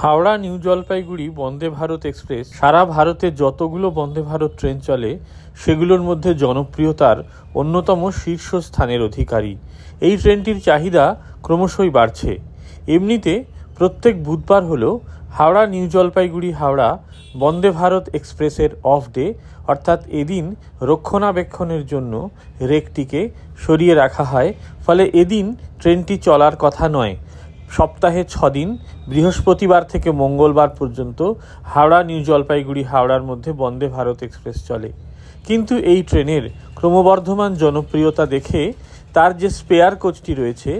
Howrah New Jalpaiguri Vande Bharat Express সারা ভারতে যতগুলো বন্দে ভারত ট্রেন চলে সেগুলোর মধ্যে জনপ্রিয়তার অন্যতম শীর্ষ স্থানের অধিকারী এই ট্রেনটির চাহিদা ক্রমশই বাড়ছে এমনিতে প্রত্যেক বুধবার হল হাওড়া নিউ জলপাইগুড়ি হাওড়া বন্দে ভারত এক্সপ্রেসের অফ ডে অর্থাৎ এদিন রক্ষণাবেক্ষণের জন্য রেকটিকে সরিয়ে রাখা হয় ফলে এদিন ট্রেনটি চলার কথা নয় সপ্তাহে ছদিন বৃহস্পতিবার থেকে মঙ্গলবার পর্যন্ত হাওড়া নিউ জলপাইগুড়ি হাওড়ার মধ্যে বন্দে ভারত এক্সপ্রেস চলে কিন্তু এই ট্রেনের ক্রমবর্ধমান জনপ্রিয়তা দেখে তার যে স্পেয়ার কোচটি রয়েছে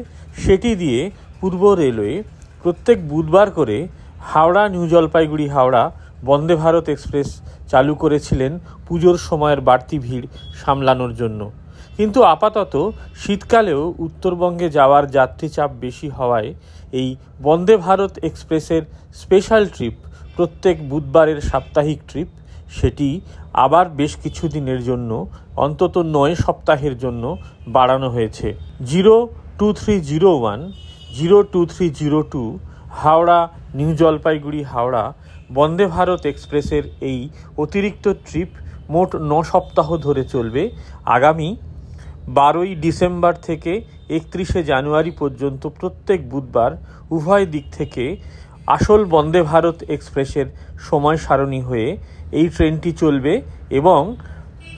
সেটি দিয়ে পূর্ব রেলওয়ে প্রত্যেক বুধবার করে হাওড়া নিউ জলপাইগুড়ি হাওড়া বন্দে ভারত এক্সপ্রেস চালু করেছিলেন পুজোর সময়ের বাড়তি ভিড় সামলানোর জন্য কিন্তু আপাতত শীতকালেও উত্তরবঙ্গে যাওয়ার যাত্রী চাপ বেশি হওয়ায় এই বন্দে ভারত এক্সপ্রেসের স্পেশাল ট্রিপ প্রত্যেক বুধবারের সাপ্তাহিক ট্রিপ সেটি আবার বেশ কিছু দিনের জন্য অন্তত নয় সপ্তাহের জন্য বাড়ানো হয়েছে zero two three zero one zero two three zero two Howrah New Jalpaiguri Howrah Vande Bharat এক্সপ্রেসের এই অতিরিক্ত ট্রিপ মোট ন সপ্তাহ ধরে চলবে আগামী বারোই ডিসেম্বর থেকে একত্রিশে জানুয়ারি পর্যন্ত প্রত্যেক বুধবার উভয় দিক থেকে আসল বন্দে ভারত এক্সপ্রেসের সময় সারণী হয়ে এই ট্রেনটি চলবে এবং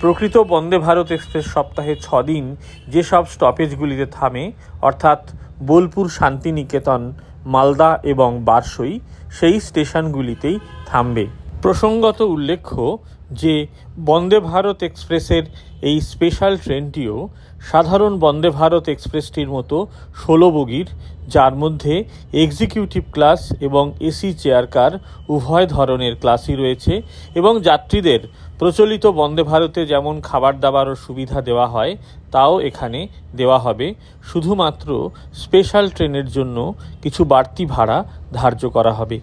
প্রকৃত বন্দে ভারত এক্সপ্রেস সপ্তাহে ছ দিন যেসব স্টপেজগুলিতে থামে অর্থাৎ বোলপুর শান্তিনিকেতন মালদা এবং বারসই সেই স্টেশনগুলিতেই থামবে প্রসঙ্গত উল্লেখ্য যে বন্দে ভারত এক্সপ্রেসের এই স্পেশাল ট্রেনটিও সাধারণ বন্দে ভারত এক্সপ্রেসটির মতো ষোলো বগির যার মধ্যে এক্সিকিউটিভ ক্লাস এবং এসি চেয়ার কার উভয় ধরনের ক্লাসই রয়েছে এবং যাত্রীদের প্রচলিত বন্দে ভারতে যেমন খাবার দাবারও সুবিধা দেওয়া হয় তাও এখানে দেওয়া হবে শুধুমাত্র স্পেশাল ট্রেনের জন্য কিছু বাড়তি ভাড়া ধার্য করা হবে